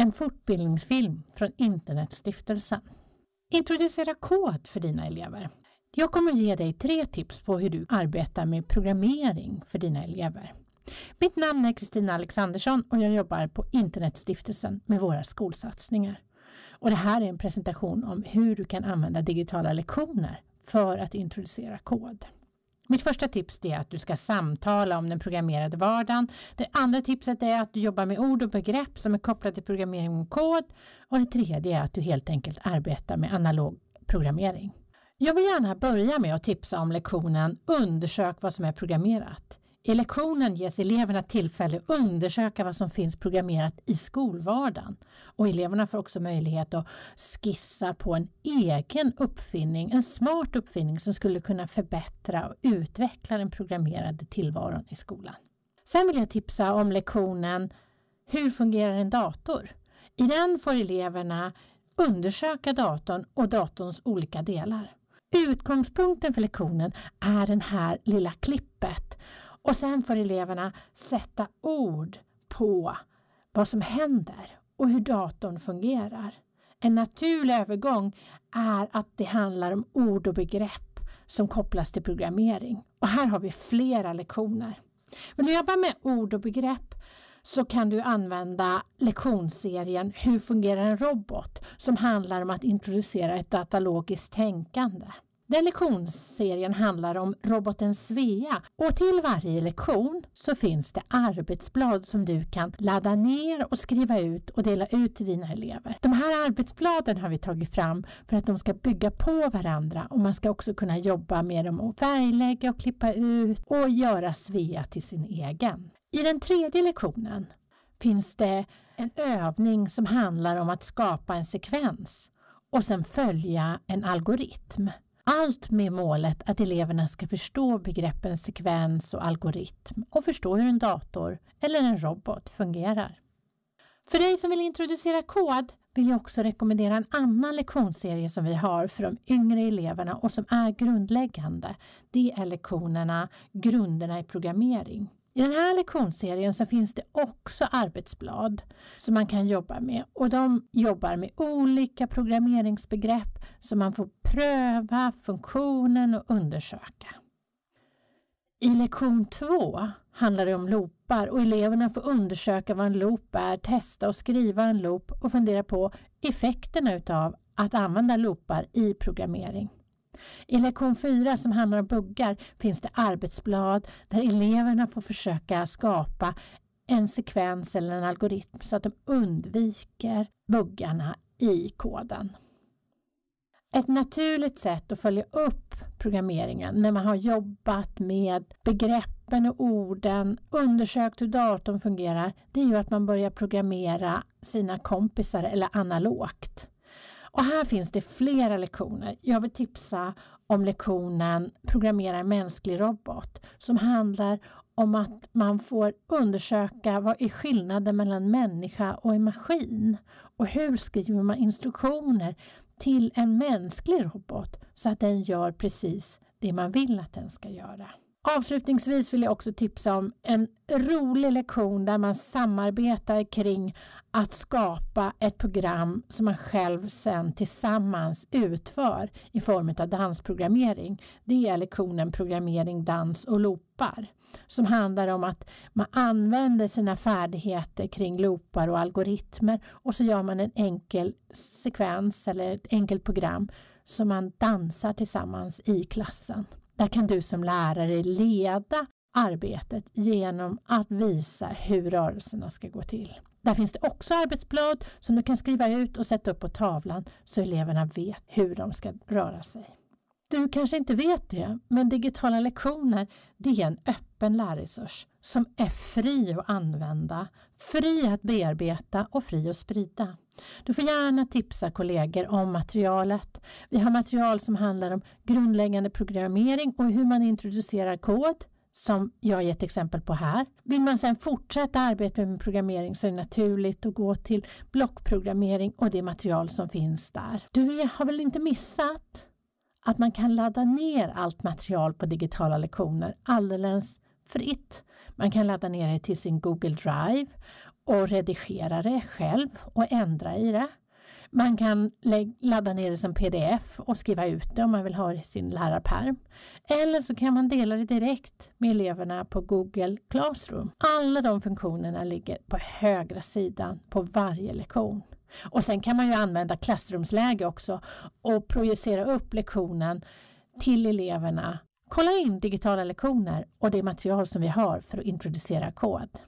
En fortbildningsfilm från Internetstiftelsen. Introducera kod för dina elever. Jag kommer ge dig tre tips på hur du arbetar med programmering för dina elever. Mitt namn är Kristina Alexandersson och jag jobbar på Internetstiftelsen med våra skolsatsningar. Och det här är en presentation om hur du kan använda digitala lektioner för att introducera kod. Mitt första tips är att du ska samtala om den programmerade vardagen. Det andra tipset är att du jobbar med ord och begrepp som är kopplade till programmering och kod. Och det tredje är att du helt enkelt arbetar med analog programmering. Jag vill gärna börja med att tipsa om lektionen Undersök vad som är programmerat. I lektionen ges eleverna tillfälle att undersöka vad som finns programmerat i skolvardagen. Och eleverna får också möjlighet att skissa på en egen uppfinning, en smart uppfinning som skulle kunna förbättra och utveckla den programmerade tillvaron i skolan. Sen vill jag tipsa om lektionen Hur fungerar en dator? I den får eleverna undersöka datorn och datorns olika delar. Utgångspunkten för lektionen är den här lilla klippet och sen får eleverna sätta ord på vad som händer och hur datorn fungerar. En naturlig övergång är att det handlar om ord och begrepp som kopplas till programmering. Och här har vi flera lektioner. Vill du jobba med ord och begrepp så kan du använda lektionsserien Hur fungerar en robot? som handlar om att introducera ett datalogiskt tänkande. Den lektionsserien handlar om roboten Svea och till varje lektion så finns det arbetsblad som du kan ladda ner och skriva ut och dela ut till dina elever. De här arbetsbladen har vi tagit fram för att de ska bygga på varandra och man ska också kunna jobba med dem och färglägga och klippa ut och göra Svea till sin egen. I den tredje lektionen finns det en övning som handlar om att skapa en sekvens och sen följa en algoritm. Allt med målet att eleverna ska förstå begreppen sekvens och algoritm och förstå hur en dator eller en robot fungerar. För dig som vill introducera kod vill jag också rekommendera en annan lektionsserie som vi har för de yngre eleverna och som är grundläggande. Det är lektionerna Grunderna i programmering. I den här lektionsserien så finns det också arbetsblad som man kan jobba med och de jobbar med olika programmeringsbegrepp som man får pröva funktionen och undersöka. I lektion 2 handlar det om loopar och eleverna får undersöka vad en loop är, testa och skriva en loop och fundera på effekterna utav att använda loopar i programmering. I lektion 4 som handlar om buggar finns det arbetsblad där eleverna får försöka skapa en sekvens eller en algoritm så att de undviker buggarna i koden ett naturligt sätt att följa upp programmeringen när man har jobbat med begreppen och orden, undersökt hur datorn fungerar, det är ju att man börjar programmera sina kompisar eller analogt. Och här finns det flera lektioner. Jag vill tipsa om lektionen Programmera en mänsklig robot som handlar om att man får undersöka vad är skillnaden mellan människa och en maskin och hur skriver man instruktioner till en mänsklig robot så att den gör precis det man vill att den ska göra. Avslutningsvis vill jag också tipsa om en rolig lektion där man samarbetar kring att skapa ett program som man själv sen tillsammans utför i form av dansprogrammering. Det är lektionen programmering, dans och loopar som handlar om att man använder sina färdigheter kring loopar och algoritmer och så gör man en enkel sekvens eller ett enkelt program som man dansar tillsammans i klassen. Där kan du som lärare leda arbetet genom att visa hur rörelserna ska gå till. Där finns det också arbetsblad som du kan skriva ut och sätta upp på tavlan så eleverna vet hur de ska röra sig. Du kanske inte vet det, men digitala lektioner det är en öppen öppen lärresurs som är fri att använda, fri att bearbeta och fri att sprida. Du får gärna tipsa kollegor om materialet. Vi har material som handlar om grundläggande programmering och hur man introducerar kod som jag gett exempel på här. Vill man sedan fortsätta arbeta med programmering så är det naturligt att gå till blockprogrammering och det material som finns där. Du har väl inte missat att man kan ladda ner allt material på digitala lektioner alldeles fritt. Man kan ladda ner det till sin Google Drive och redigera det själv och ändra i det. Man kan ladda ner det som pdf och skriva ut det om man vill ha det i sin lärarperm. Eller så kan man dela det direkt med eleverna på Google Classroom. Alla de funktionerna ligger på högra sidan på varje lektion. Och sen kan man ju använda klassrumsläge också och projicera upp lektionen till eleverna Kolla in digitala lektioner och det material som vi har för att introducera kod.